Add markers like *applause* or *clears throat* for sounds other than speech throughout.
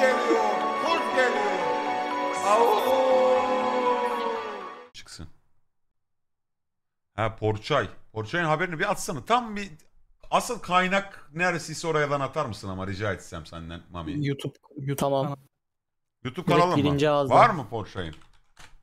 geliyor, kurt geliyor. Çıksın. Ha Porçay. Porçay'ın haberini bir atsana. Tam bir asıl kaynak neresiyse oradan atar mısın ama rica etsem senden Mami. YouTube, YouTube. Tamam. YouTube Direkt kanalı birinci mı? ağızdan. Var mı Porçay'ın?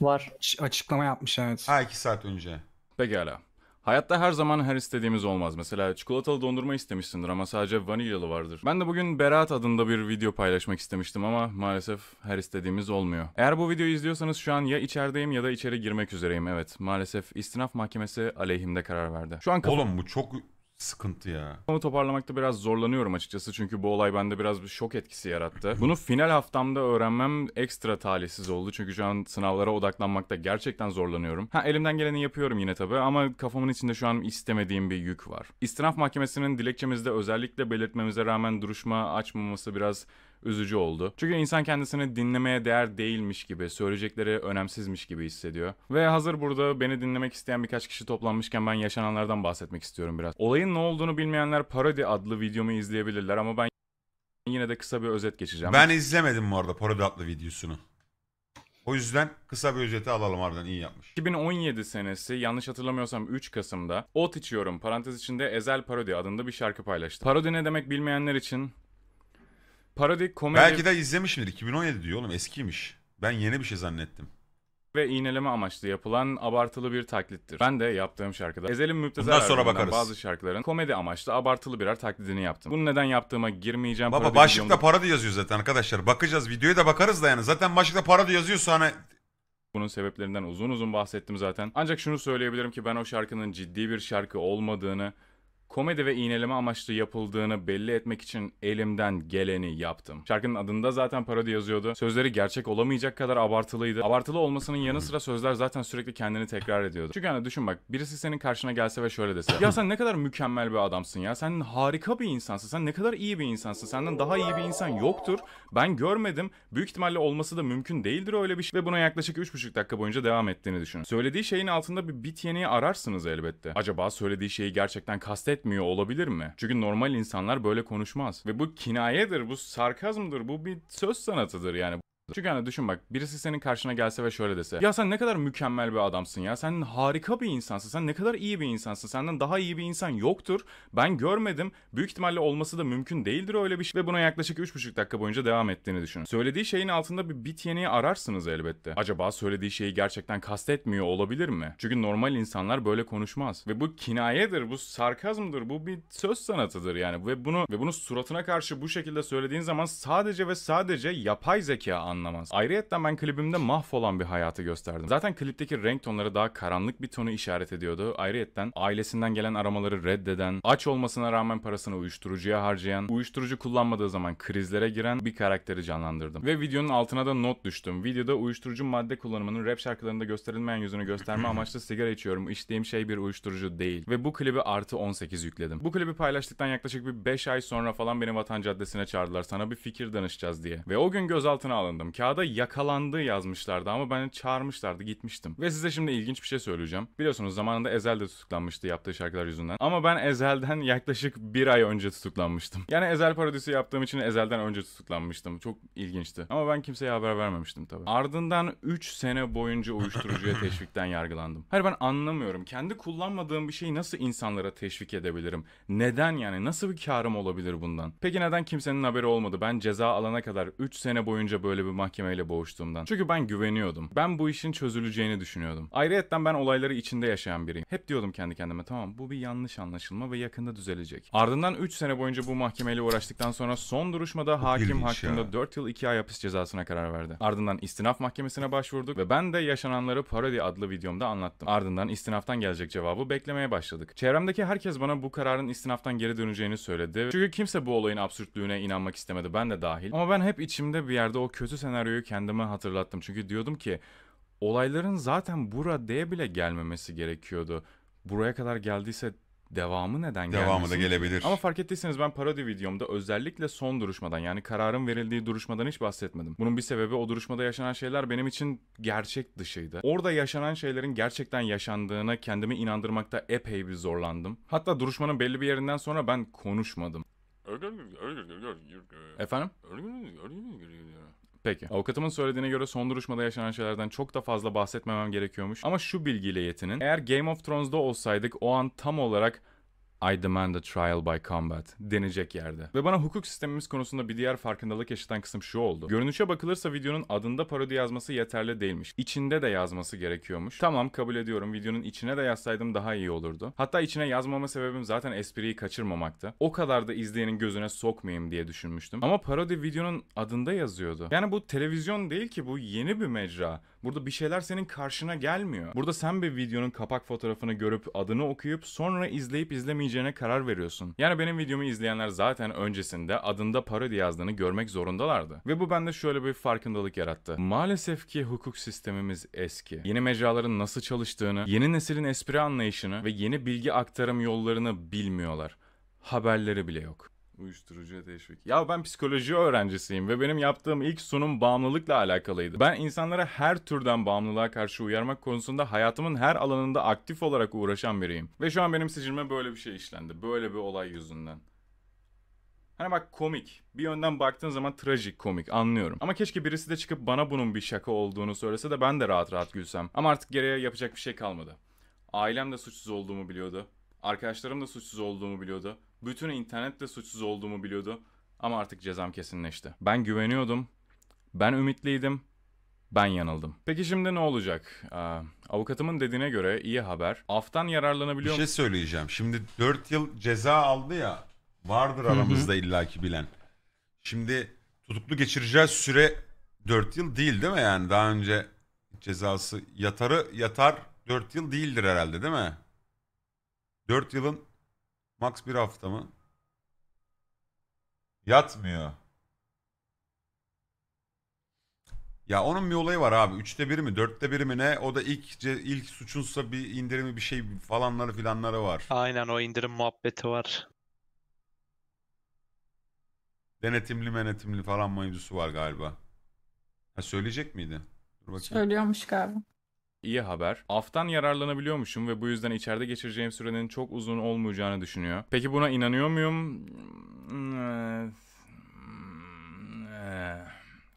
Var. Açıklama yapmış evet. Ha iki saat önce. Pekala. Hayatta her zaman her istediğimiz olmaz. Mesela çikolatalı dondurma istemişsindir ama sadece vanilyalı vardır. Ben de bugün Berat adında bir video paylaşmak istemiştim ama maalesef her istediğimiz olmuyor. Eğer bu videoyu izliyorsanız şu an ya içerideyim ya da içeri girmek üzereyim. Evet maalesef istinaf mahkemesi aleyhimde karar verdi. Şu an Oğlum bu çok sıkıntı ya. Onu toparlamakta biraz zorlanıyorum açıkçası çünkü bu olay bende biraz bir şok etkisi yarattı. Bunu final haftamda öğrenmem ekstra talihsiz oldu çünkü şu an sınavlara odaklanmakta gerçekten zorlanıyorum. Ha elimden geleni yapıyorum yine tabii ama kafamın içinde şu an istemediğim bir yük var. İstinaf mahkemesinin dilekçemizde özellikle belirtmemize rağmen duruşma açmaması biraz üzücü oldu. Çünkü insan kendisini dinlemeye değer değilmiş gibi, söyleyecekleri önemsizmiş gibi hissediyor. Ve hazır burada beni dinlemek isteyen birkaç kişi toplanmışken ben yaşananlardan bahsetmek istiyorum biraz. Olayın ne olduğunu bilmeyenler Parodi adlı videomu izleyebilirler ama ben yine de kısa bir özet geçeceğim. Ben izlemedim bu arada Parodi adlı videosunu. O yüzden kısa bir özeti alalım harbiden iyi yapmış. 2017 senesi yanlış hatırlamıyorsam 3 Kasım'da Ot içiyorum parantez içinde Ezel Parodi adında bir şarkı paylaştım. Parodi ne demek bilmeyenler için parodi, komedi Belki de izlemişimdir. 2017 diyor oğlum eskiymiş. Ben yeni bir şey zannettim. ve iğneleme amaçlı yapılan abartılı bir taklittir. Ben de yaptığım şarkıda Ezel'in müptezel Bundan sonra bakarız. bazı şarkıların komedi amaçlı abartılı birer taklidini yaptım. Bunu neden yaptığıma girmeyeceğim. Baba Parodi başlıkta videomda parodi yazıyor zaten arkadaşlar. Bakacağız videoya da bakarız da yani. Zaten başlıkta parodi yazıyorsa hani Bunun sebeplerinden uzun uzun bahsettim zaten. Ancak şunu söyleyebilirim ki ben o şarkının ciddi bir şarkı olmadığını komedi ve iğneleme amaçlı yapıldığını belli etmek için elimden geleni yaptım. Şarkının adında zaten parodi yazıyordu. Sözleri gerçek olamayacak kadar abartılıydı. Abartılı olmasının yanı sıra sözler zaten sürekli kendini tekrar ediyordu. Çünkü hani düşün bak birisi senin karşına gelse ve şöyle dese. Ya sen ne kadar mükemmel bir adamsın ya. Sen harika bir insansın. Sen ne kadar iyi bir insansın. Senden daha iyi bir insan yoktur. Ben görmedim. Büyük ihtimalle olması da mümkün değildir öyle bir şey. Ve buna yaklaşık 3,5 dakika boyunca devam ettiğini düşünün. Söylediği şeyin altında bir bit yeniği ararsınız elbette. Acaba söylediği şeyi gerçekten kastet etmiyor olabilir mi? Çünkü normal insanlar böyle konuşmaz. Ve bu kinayedir, bu sarkazmdır, bu bir söz sanatıdır yani. Çünkü hani düşün bak birisi senin karşına gelse ve şöyle dese. Ya sen ne kadar mükemmel bir adamsın ya. Sen harika bir insansın. Sen ne kadar iyi bir insansın. Senden daha iyi bir insan yoktur. Ben görmedim. Büyük ihtimalle olması da mümkün değildir öyle bir şey. Ve buna yaklaşık 3,5 dakika boyunca devam ettiğini düşünün. Söylediği şeyin altında bir bit yeniği ararsınız elbette. Acaba söylediği şeyi gerçekten kastetmiyor olabilir mi? Çünkü normal insanlar böyle konuşmaz. Ve bu kinayedir, bu sarkazmdır, bu bir söz sanatıdır yani. Ve bunu ve bunu suratına karşı bu şekilde söylediğin zaman sadece ve sadece yapay zeka anlıyor anlamaz. Ayrıyetten ben klibimde mahvolan bir hayatı gösterdim. Zaten klipteki renk tonları daha karanlık bir tonu işaret ediyordu. Ayrıyetten ailesinden gelen aramaları reddeden, aç olmasına rağmen parasını uyuşturucuya harcayan, uyuşturucu kullanmadığı zaman krizlere giren bir karakteri canlandırdım. Ve videonun altına da not düştüm. Videoda uyuşturucu madde kullanımının rap şarkılarında gösterilmeyen yüzünü gösterme *laughs* amaçlı sigara içiyorum. İçtiğim şey bir uyuşturucu değil. Ve bu klibi artı 18 yükledim. Bu klibi paylaştıktan yaklaşık bir 5 ay sonra falan beni Vatan Caddesi'ne çağırdılar. Sana bir fikir danışacağız diye. Ve o gün gözaltına alındım hatırlamadım. Kağıda yakalandığı yazmışlardı ama beni çağırmışlardı gitmiştim. Ve size şimdi ilginç bir şey söyleyeceğim. Biliyorsunuz zamanında Ezel de tutuklanmıştı yaptığı şarkılar yüzünden. Ama ben Ezel'den *laughs* yaklaşık bir ay önce tutuklanmıştım. Yani Ezel parodisi yaptığım için Ezel'den önce tutuklanmıştım. Çok ilginçti. Ama ben kimseye haber vermemiştim tabii. Ardından 3 sene boyunca uyuşturucuya *laughs* teşvikten yargılandım. Hayır ben anlamıyorum. Kendi kullanmadığım bir şeyi nasıl insanlara teşvik edebilirim? Neden yani? Nasıl bir karım olabilir bundan? Peki neden kimsenin haberi olmadı? Ben ceza alana kadar 3 sene boyunca böyle bir mahkemeyle boğuştuğumdan. Çünkü ben güveniyordum. Ben bu işin çözüleceğini düşünüyordum. Ayrıyetten ben olayları içinde yaşayan biriyim. Hep diyordum kendi kendime tamam bu bir yanlış anlaşılma ve yakında düzelecek. Ardından 3 sene boyunca bu mahkemeyle uğraştıktan sonra son duruşmada hakim hakkında ya. 4 yıl 2 ay hapis cezasına karar verdi. Ardından istinaf mahkemesine başvurduk ve ben de yaşananları parodi adlı videomda anlattım. Ardından istinaftan gelecek cevabı beklemeye başladık. Çevremdeki herkes bana bu kararın istinaftan geri döneceğini söyledi. Çünkü kimse bu olayın absürtlüğüne inanmak istemedi ben de dahil. Ama ben hep içimde bir yerde o kötü senaryoyu kendime hatırlattım. Çünkü diyordum ki olayların zaten buradaya bile gelmemesi gerekiyordu. Buraya kadar geldiyse devamı neden gelmesin? Devamı da gelebilir. Ama fark ettiyseniz ben parodi videomda özellikle son duruşmadan yani kararın verildiği duruşmadan hiç bahsetmedim. Bunun bir sebebi o duruşmada yaşanan şeyler benim için gerçek dışıydı. Orada yaşanan şeylerin gerçekten yaşandığına kendimi inandırmakta epey bir zorlandım. Hatta duruşmanın belli bir yerinden sonra ben konuşmadım. Efendim? Peki. Avukatımın söylediğine göre son duruşmada yaşanan şeylerden çok da fazla bahsetmemem gerekiyormuş. Ama şu bilgiyle yetinin. Eğer Game of Thrones'da olsaydık o an tam olarak I demand a trial by combat denecek yerde. Ve bana hukuk sistemimiz konusunda bir diğer farkındalık yaşatan kısım şu oldu. Görünüşe bakılırsa videonun adında parodi yazması yeterli değilmiş. İçinde de yazması gerekiyormuş. Tamam kabul ediyorum videonun içine de yazsaydım daha iyi olurdu. Hatta içine yazmama sebebim zaten espriyi kaçırmamaktı. O kadar da izleyenin gözüne sokmayayım diye düşünmüştüm. Ama parodi videonun adında yazıyordu. Yani bu televizyon değil ki bu yeni bir mecra. Burada bir şeyler senin karşına gelmiyor. Burada sen bir videonun kapak fotoğrafını görüp adını okuyup sonra izleyip izlemeyeceğine karar veriyorsun. Yani benim videomu izleyenler zaten öncesinde adında parodi yazdığını görmek zorundalardı. Ve bu bende şöyle bir farkındalık yarattı. Maalesef ki hukuk sistemimiz eski. Yeni mecraların nasıl çalıştığını, yeni nesilin espri anlayışını ve yeni bilgi aktarım yollarını bilmiyorlar. Haberleri bile yok. Uyuşturucuya teşvik. Ya ben psikoloji öğrencisiyim ve benim yaptığım ilk sunum bağımlılıkla alakalıydı. Ben insanlara her türden bağımlılığa karşı uyarmak konusunda hayatımın her alanında aktif olarak uğraşan biriyim. Ve şu an benim sicilime böyle bir şey işlendi. Böyle bir olay yüzünden. Hani bak komik. Bir yönden baktığın zaman trajik komik anlıyorum. Ama keşke birisi de çıkıp bana bunun bir şaka olduğunu söylese de ben de rahat rahat gülsem. Ama artık geriye yapacak bir şey kalmadı. Ailem de suçsuz olduğumu biliyordu. Arkadaşlarım da suçsuz olduğumu biliyordu. Bütün internet de suçsuz olduğumu biliyordu. Ama artık cezam kesinleşti. Ben güveniyordum. Ben ümitliydim. Ben yanıldım. Peki şimdi ne olacak? Ee, avukatımın dediğine göre iyi haber. Aftan yararlanabiliyor Bir şey söyleyeceğim. Şimdi 4 yıl ceza aldı ya. Vardır aramızda illaki bilen. Şimdi tutuklu geçireceğiz süre 4 yıl değil değil mi yani? Daha önce cezası yatarı yatar 4 yıl değildir herhalde değil mi? 4 yılın Max bir hafta mı? Yatmıyor. Ya onun bir olayı var abi. Üçte biri mi, dörtte biri mi ne? O da ilk ilk suçunsa bir indirimi bir şey falanları filanları var. Aynen o indirim muhabbeti var. Denetimli menetimli falan mevzusu var galiba. Ha, söyleyecek miydi? Dur bakayım. Söylüyormuş galiba iyi haber. Aftan yararlanabiliyormuşum ve bu yüzden içeride geçireceğim sürenin çok uzun olmayacağını düşünüyor. Peki buna inanıyor muyum?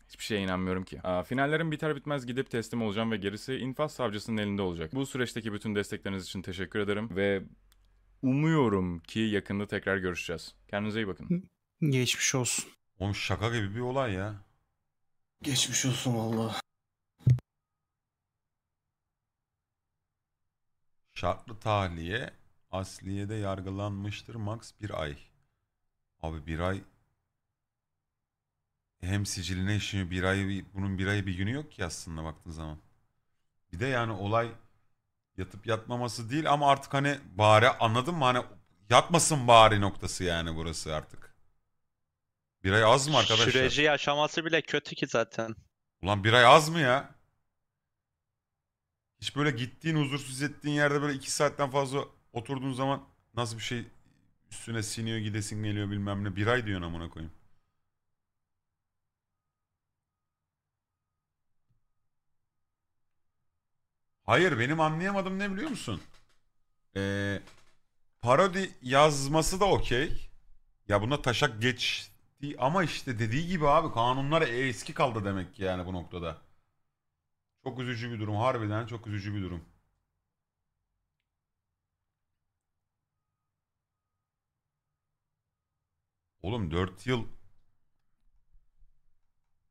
Hiçbir şeye inanmıyorum ki. Aa, finallerim biter bitmez gidip teslim olacağım ve gerisi infaz savcısının elinde olacak. Bu süreçteki bütün destekleriniz için teşekkür ederim ve umuyorum ki yakında tekrar görüşeceğiz. Kendinize iyi bakın. Geçmiş olsun. Oğlum şaka gibi bir olay ya. Geçmiş olsun valla. Şartlı tahliye asliyede yargılanmıştır max bir ay. Abi bir ay hem siciline işini bir ay bunun bir ay bir günü yok ki aslında baktığın zaman. Bir de yani olay yatıp yatmaması değil ama artık hani bari anladın mı hani yatmasın bari noktası yani burası artık. Bir ay az mı arkadaşlar? Süreci yaşaması bile kötü ki zaten. Ulan bir ay az mı ya? Hiç böyle gittiğin huzursuz ettiğin yerde böyle iki saatten fazla oturduğun zaman nasıl bir şey üstüne siniyor gidesin geliyor bilmem ne. Bir ay diyorsun amına koyayım. Hayır benim anlayamadım ne biliyor musun? Ee, parodi yazması da okey. Ya buna taşak geçti ama işte dediği gibi abi kanunlar eski kaldı demek ki yani bu noktada. Çok üzücü bir durum. Harbiden çok üzücü bir durum. Oğlum 4 yıl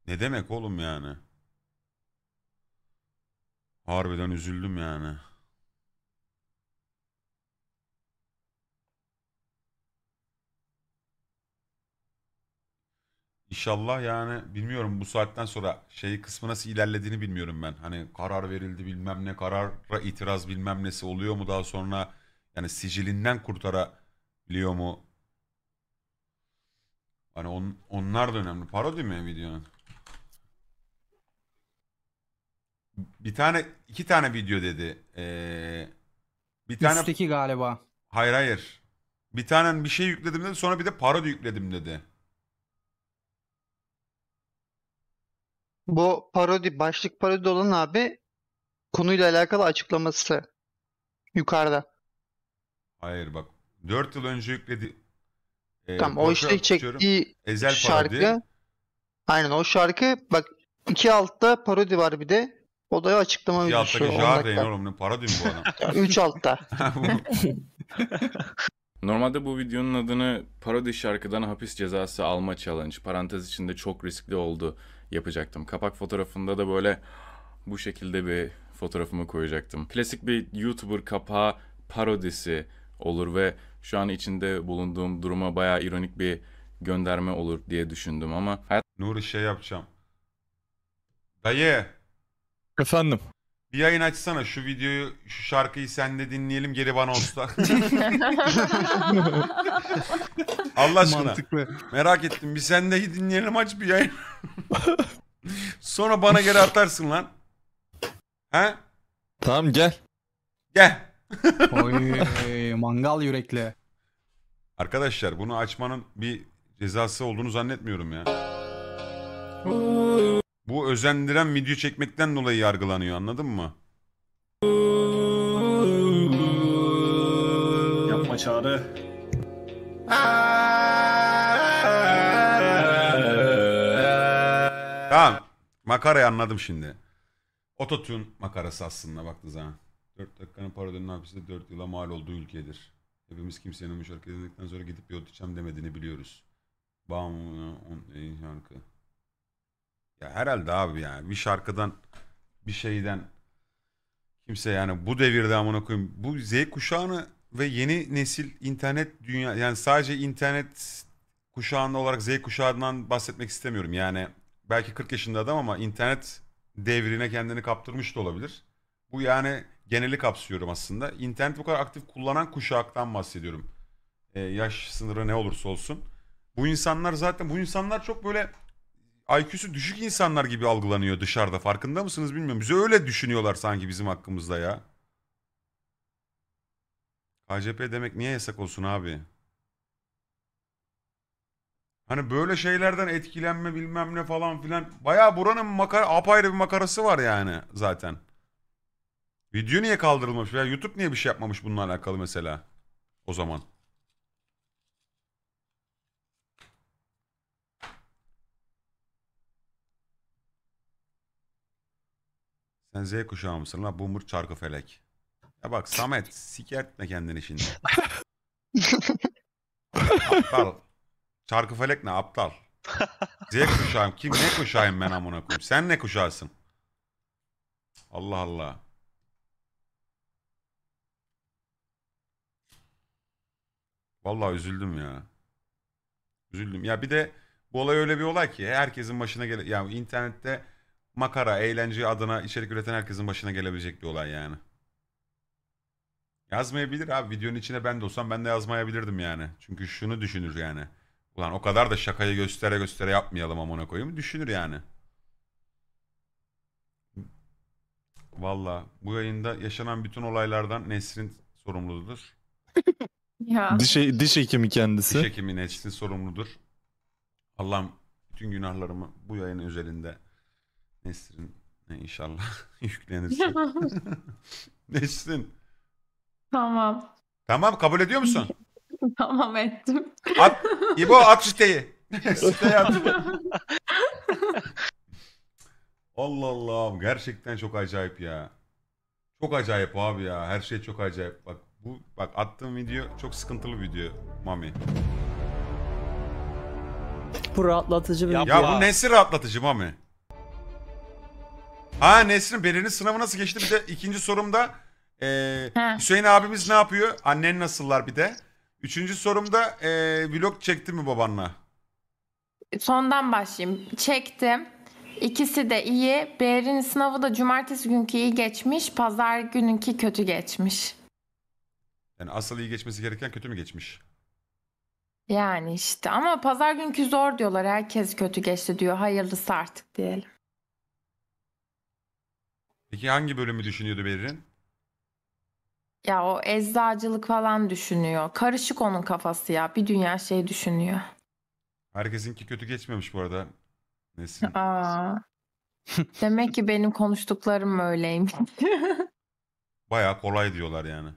ne demek oğlum yani? Harbiden üzüldüm yani. İnşallah yani bilmiyorum bu saatten sonra şey kısmı nasıl ilerlediğini bilmiyorum ben. Hani karar verildi bilmem ne karara itiraz bilmem nesi oluyor mu daha sonra yani sicilinden kurtarabiliyor mu? Hani on, onlar da önemli. Parodi mi videonun? Bir tane iki tane video dedi. Ee, bir tane Üstteki galiba. Hayır hayır. Bir tane bir şey yükledim dedi sonra bir de parodi yükledim dedi. Bu parodi, başlık parodi olan abi konuyla alakalı açıklaması yukarıda. Hayır bak 4 yıl önce yükledi. E, tamam o işte çektiği Ezel şarkı. Parodi. Aynen o şarkı bak iki altta parodi var bir de. O da açıklama bir düşüyor. İki alttaki jar oğlum ne parodi mi bu adam? *laughs* Üç altta. *laughs* Normalde bu videonun adını parodi şarkıdan hapis cezası alma challenge parantez içinde çok riskli oldu yapacaktım. Kapak fotoğrafında da böyle bu şekilde bir fotoğrafımı koyacaktım. Klasik bir YouTuber kapağı parodisi olur ve şu an içinde bulunduğum duruma bayağı ironik bir gönderme olur diye düşündüm ama hayat... Nuri şey yapacağım. Dayı. Efendim. Bir yayın açsana şu videoyu, şu şarkıyı sen de dinleyelim geri bana olsa. *laughs* Allah aşkına. Mantıklı. Merak ettim. Bir sen de dinleyelim aç bir yayın. Sonra bana geri atarsın lan. He? Tamam gel. Gel. Oy, mangal yürekli. Arkadaşlar bunu açmanın bir cezası olduğunu zannetmiyorum ya. Bu özendiren video çekmekten dolayı yargılanıyor anladın mı? Yapma çağrı. Tamam. Makarayı anladım şimdi. Ototune makarası aslında baktığınız zaman. 4 dakikanın parodinin hapiste 4 yıla mal olduğu ülkedir. Hepimiz kimsenin bu şarkı dinledikten sonra gidip bir ot içeceğim demediğini biliyoruz. Bam, on, en şarkı. Ya herhalde abi yani bir şarkıdan bir şeyden kimse yani bu devirde amına koyayım bu Z kuşağını ve yeni nesil internet dünya yani sadece internet kuşağında olarak Z kuşağından bahsetmek istemiyorum. Yani belki 40 yaşında adam ama internet devrine kendini kaptırmış da olabilir. Bu yani geneli kapsıyorum aslında. İnternet bu kadar aktif kullanan kuşaktan bahsediyorum. Ee, yaş sınırı ne olursa olsun. Bu insanlar zaten bu insanlar çok böyle IQ'su düşük insanlar gibi algılanıyor dışarıda. Farkında mısınız bilmiyorum. Bize öyle düşünüyorlar sanki bizim hakkımızda ya. KCP demek niye yasak olsun abi? Hani böyle şeylerden etkilenme bilmem ne falan filan. Baya buranın makara, apayrı bir makarası var yani zaten. Video niye kaldırılmış ya? YouTube niye bir şey yapmamış bununla alakalı mesela o zaman? Sen Z kuşağı mısın la boomer çarkı felek. Ya bak Samet sikertme kendini şimdi. aptal. Çarkı felek ne aptal. Z kuşağım kim ne kuşağım ben amına koyayım. Sen ne kuşağısın? Allah Allah. Vallahi üzüldüm ya. Üzüldüm. Ya bir de bu olay öyle bir olay ki herkesin başına gelir. Ya internette makara, eğlence adına içerik üreten herkesin başına gelebilecek bir olay yani. Yazmayabilir abi. Videonun içine ben de olsam ben de yazmayabilirdim yani. Çünkü şunu düşünür yani. Ulan o kadar da şakayı göstere göstere yapmayalım amına koyayım. Düşünür yani. Valla bu yayında yaşanan bütün olaylardan Nesrin sorumludur. *laughs* Ya. Diş, he- diş hekimi kendisi. Diş hekimi Nesrin sorumludur. Allah'ım bütün günahlarımı bu yayın üzerinde. Nesrin inşallah *laughs* yüklenirsin. *laughs* Nesrin. Tamam. Tamam kabul ediyor musun? *laughs* tamam ettim. At, İbo at siteyi. siteyi at. Allah Allah gerçekten çok acayip ya. Çok acayip abi ya. Her şey çok acayip. Bak bu bak attığım video çok sıkıntılı video Mami. Bu rahatlatıcı bir Ya, video. ya bu nesi rahatlatıcı Mami? Ha Nesrin Beren'in sınavı nasıl geçti? Bir de ikinci sorumda e, Hüseyin abimiz ne yapıyor? Annen nasıllar bir de. Üçüncü sorumda e, vlog çektin mi babanla? Sondan başlayayım. Çektim. İkisi de iyi. Berin sınavı da cumartesi günkü iyi geçmiş. Pazar gününkü kötü geçmiş. Yani asıl iyi geçmesi gereken kötü mü geçmiş? Yani işte ama pazar günkü zor diyorlar. Herkes kötü geçti diyor. Hayırlısı artık diyelim. Peki hangi bölümü düşünüyordu Berin? Ya o eczacılık falan düşünüyor. Karışık onun kafası ya. Bir dünya şey düşünüyor. Herkesinki kötü geçmemiş bu arada. Nesin? Aa, *laughs* demek ki benim konuştuklarım öyleymiş. *laughs* Baya kolay diyorlar yani.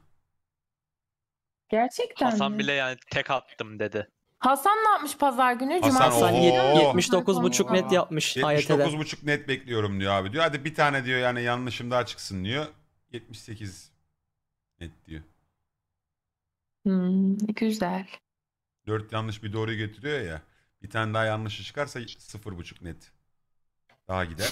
Gerçekten Hasan mi? bile yani tek attım dedi. Hasan ne yapmış pazar günü? Hasan, Cumartesi Hasan günü. Oo. 79,5 net yapmış 79 buçuk net bekliyorum diyor abi diyor. Hadi bir tane diyor yani yanlışım daha çıksın diyor. 78 net diyor. Hmm, güzel. 4 yanlış bir doğru getiriyor ya. Bir tane daha yanlışı çıkarsa 0,5 net. Daha gider.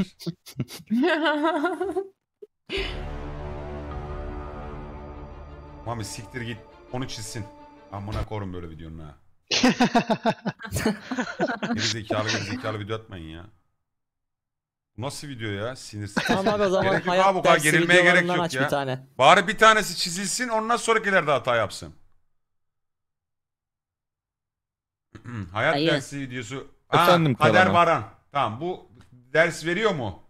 *laughs* Mami siktir git onu çizsin. Amına korum böyle videonun ha. *laughs* Geri zekalı geri zekalı video atmayın ya. Nasıl video ya? Sinirsiz. Tamam abi o zaman Gerek yok bu kadar gerilmeye gerek yok aç ya. bir tane. Bari bir tanesi çizilsin ondan sonrakiler de hata yapsın. *clears throat* Hayat Hayır. dersi videosu. Ha, Efendim Kader Baran. Tamam bu ders veriyor mu?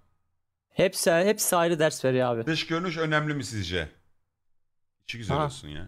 Hepsi, hepsi ayrı ders veriyor abi. Dış görünüş önemli mi sizce? İçi güzel Aha. olsun ya.